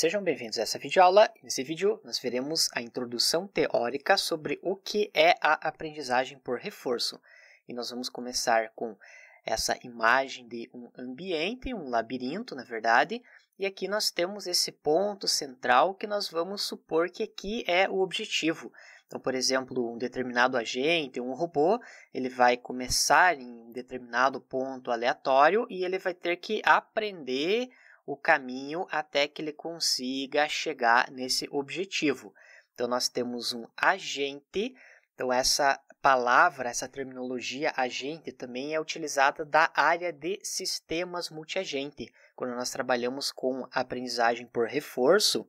Sejam bem-vindos a essa videoaula. Nesse vídeo, nós veremos a introdução teórica sobre o que é a aprendizagem por reforço. E nós vamos começar com essa imagem de um ambiente, um labirinto, na verdade, e aqui nós temos esse ponto central que nós vamos supor que aqui é o objetivo. Então, por exemplo, um determinado agente, um robô, ele vai começar em um determinado ponto aleatório e ele vai ter que aprender o caminho até que ele consiga chegar nesse objetivo. Então, nós temos um agente, então, essa palavra, essa terminologia agente também é utilizada da área de sistemas multiagente. Quando nós trabalhamos com aprendizagem por reforço,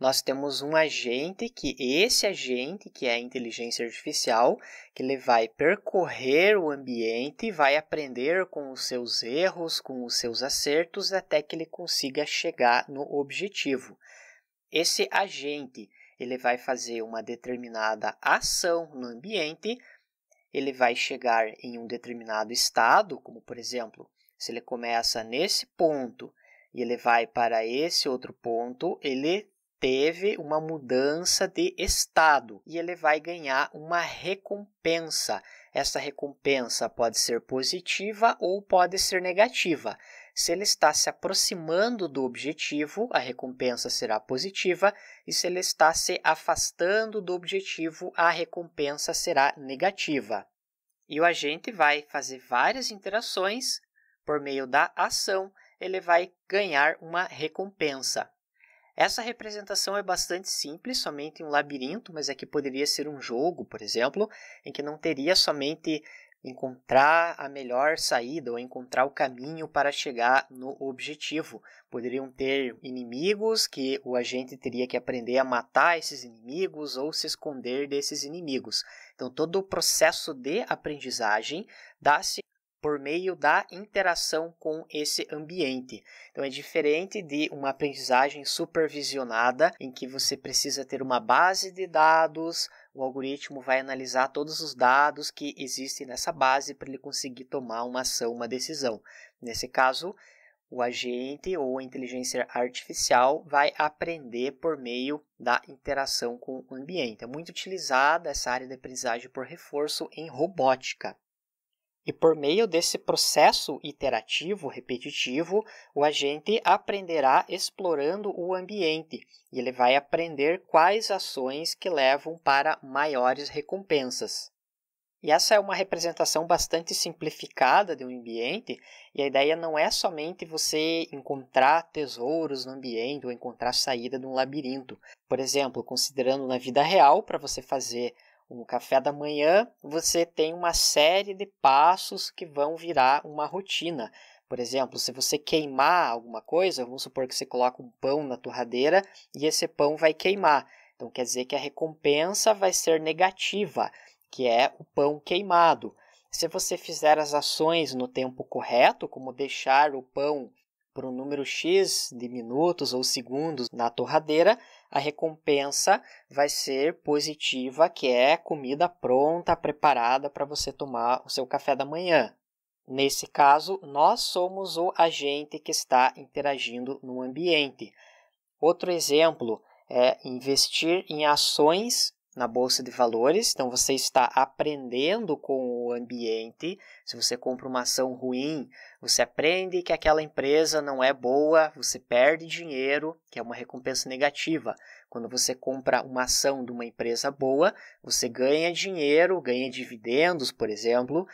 nós temos um agente que esse agente, que é a inteligência artificial, que ele vai percorrer o ambiente, vai aprender com os seus erros, com os seus acertos até que ele consiga chegar no objetivo. Esse agente, ele vai fazer uma determinada ação no ambiente, ele vai chegar em um determinado estado, como por exemplo, se ele começa nesse ponto e ele vai para esse outro ponto, ele teve uma mudança de estado e ele vai ganhar uma recompensa. Essa recompensa pode ser positiva ou pode ser negativa. Se ele está se aproximando do objetivo, a recompensa será positiva, e se ele está se afastando do objetivo, a recompensa será negativa. E o agente vai fazer várias interações por meio da ação, ele vai ganhar uma recompensa. Essa representação é bastante simples, somente um labirinto, mas é que poderia ser um jogo, por exemplo, em que não teria somente encontrar a melhor saída ou encontrar o caminho para chegar no objetivo. Poderiam ter inimigos que o agente teria que aprender a matar esses inimigos ou se esconder desses inimigos. Então, todo o processo de aprendizagem dá-se por meio da interação com esse ambiente. Então é diferente de uma aprendizagem supervisionada em que você precisa ter uma base de dados, o algoritmo vai analisar todos os dados que existem nessa base para ele conseguir tomar uma ação, uma decisão. Nesse caso, o agente ou a inteligência artificial vai aprender por meio da interação com o ambiente. É muito utilizada essa área de aprendizagem por reforço em robótica. E por meio desse processo iterativo, repetitivo, o agente aprenderá explorando o ambiente e ele vai aprender quais ações que levam para maiores recompensas. E essa é uma representação bastante simplificada de um ambiente, e a ideia não é somente você encontrar tesouros no ambiente ou encontrar saída de um labirinto. Por exemplo, considerando na vida real, para você fazer um café da manhã, você tem uma série de passos que vão virar uma rotina. Por exemplo, se você queimar alguma coisa, vamos supor que você coloca um pão na torradeira e esse pão vai queimar. Então quer dizer que a recompensa vai ser negativa, que é o pão queimado. Se você fizer as ações no tempo correto, como deixar o pão por um número X de minutos ou segundos na torradeira, a recompensa vai ser positiva, que é comida pronta, preparada para você tomar o seu café da manhã. Nesse caso, nós somos o agente que está interagindo no ambiente. Outro exemplo é investir em ações na bolsa de valores, então você está aprendendo com o ambiente. Se você compra uma ação ruim, você aprende que aquela empresa não é boa, você perde dinheiro, que é uma recompensa negativa. Quando você compra uma ação de uma empresa boa, você ganha dinheiro, ganha dividendos, por exemplo,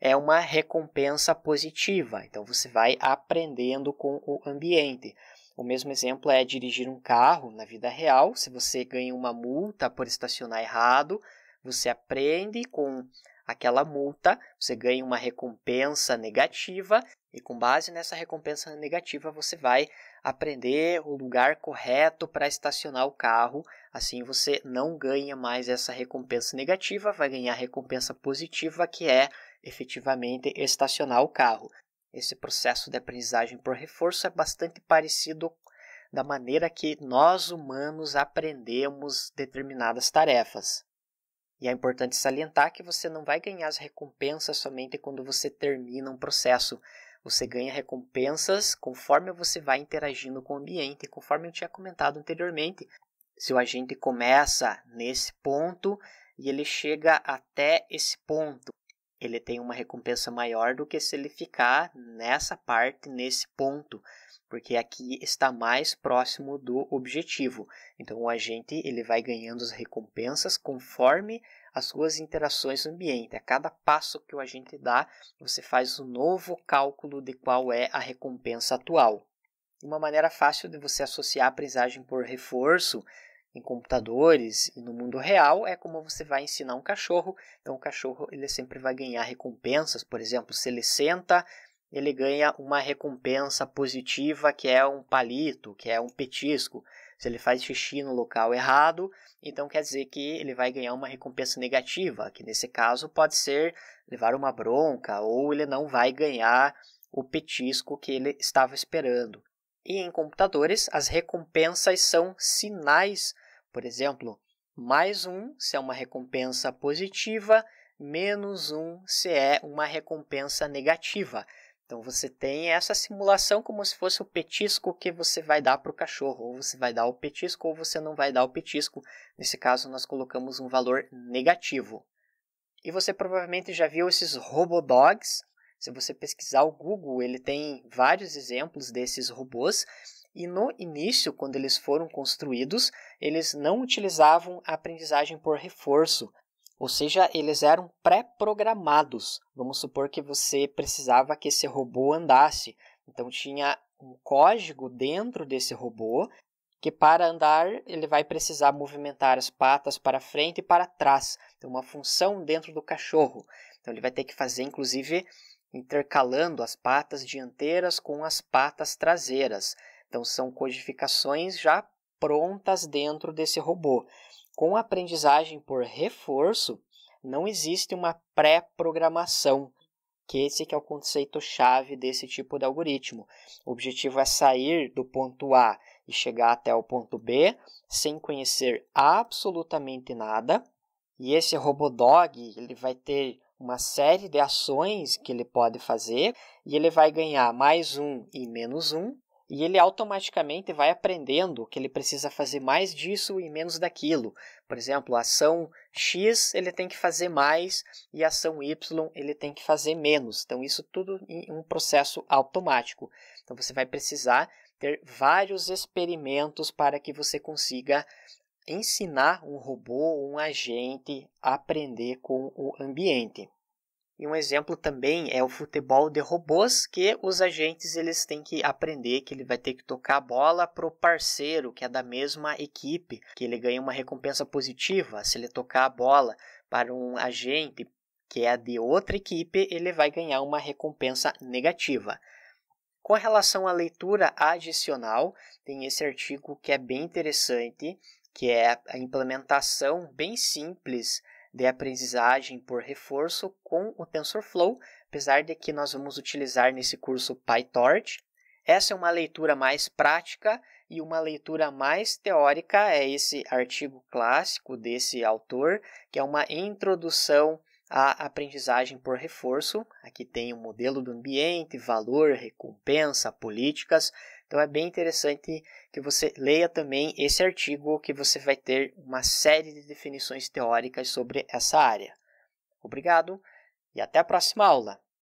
é uma recompensa positiva. Então você vai aprendendo com o ambiente. O mesmo exemplo é dirigir um carro na vida real. Se você ganha uma multa por estacionar errado, você aprende com aquela multa, você ganha uma recompensa negativa e com base nessa recompensa negativa você vai aprender o lugar correto para estacionar o carro. Assim você não ganha mais essa recompensa negativa, vai ganhar a recompensa positiva que é efetivamente estacionar o carro. Esse processo de aprendizagem por reforço é bastante parecido da maneira que nós humanos aprendemos determinadas tarefas. E é importante salientar que você não vai ganhar as recompensas somente quando você termina um processo. Você ganha recompensas conforme você vai interagindo com o ambiente, conforme eu tinha comentado anteriormente. Se o agente começa nesse ponto e ele chega até esse ponto, ele tem uma recompensa maior do que se ele ficar nessa parte, nesse ponto, porque aqui está mais próximo do objetivo. Então o agente ele vai ganhando as recompensas conforme as suas interações no ambiente. A cada passo que o agente dá, você faz um novo cálculo de qual é a recompensa atual. Uma maneira fácil de você associar a aprendizagem por reforço em computadores e no mundo real é como você vai ensinar um cachorro. Então, o cachorro ele sempre vai ganhar recompensas. Por exemplo, se ele senta, ele ganha uma recompensa positiva, que é um palito, que é um petisco. Se ele faz xixi no local errado, então quer dizer que ele vai ganhar uma recompensa negativa, que nesse caso pode ser levar uma bronca ou ele não vai ganhar o petisco que ele estava esperando. E em computadores, as recompensas são sinais por exemplo, mais um se é uma recompensa positiva, menos um se é uma recompensa negativa. Então você tem essa simulação como se fosse o petisco que você vai dar para o cachorro, ou você vai dar o petisco ou você não vai dar o petisco. Nesse caso, nós colocamos um valor negativo. E você provavelmente já viu esses robodogs. Se você pesquisar o Google, ele tem vários exemplos desses robôs e no início, quando eles foram construídos, eles não utilizavam a aprendizagem por reforço, ou seja, eles eram pré-programados. Vamos supor que você precisava que esse robô andasse, então tinha um código dentro desse robô que para andar ele vai precisar movimentar as patas para frente e para trás. Tem uma função dentro do cachorro. Então ele vai ter que fazer inclusive intercalando as patas dianteiras com as patas traseiras. Então, são codificações já prontas dentro desse robô. Com a aprendizagem por reforço, não existe uma pré-programação, que esse que é o conceito-chave desse tipo de algoritmo. O objetivo é sair do ponto A e chegar até o ponto B sem conhecer absolutamente nada. E esse robodog, ele vai ter uma série de ações que ele pode fazer e ele vai ganhar mais um e menos um e ele automaticamente vai aprendendo que ele precisa fazer mais disso e menos daquilo. Por exemplo, a ação X ele tem que fazer mais e a ação Y ele tem que fazer menos. Então, isso tudo em um processo automático. Então, você vai precisar ter vários experimentos para que você consiga ensinar um robô, um agente a aprender com o ambiente. E um exemplo também é o futebol de robôs, que os agentes eles têm que aprender que ele vai ter que tocar a bola pro parceiro, que é da mesma equipe, que ele ganha uma recompensa positiva se ele tocar a bola para um agente que é de outra equipe, ele vai ganhar uma recompensa negativa. Com relação à leitura adicional, tem esse artigo que é bem interessante, que é a implementação bem simples de aprendizagem por reforço com o TensorFlow, apesar de que nós vamos utilizar nesse curso PyTorch. Essa é uma leitura mais prática e uma leitura mais teórica, é esse artigo clássico desse autor, que é uma introdução a aprendizagem por reforço. Aqui tem o modelo do ambiente, valor, recompensa, políticas. Então é bem interessante que você leia também esse artigo que você vai ter uma série de definições teóricas sobre essa área. Obrigado e até a próxima aula.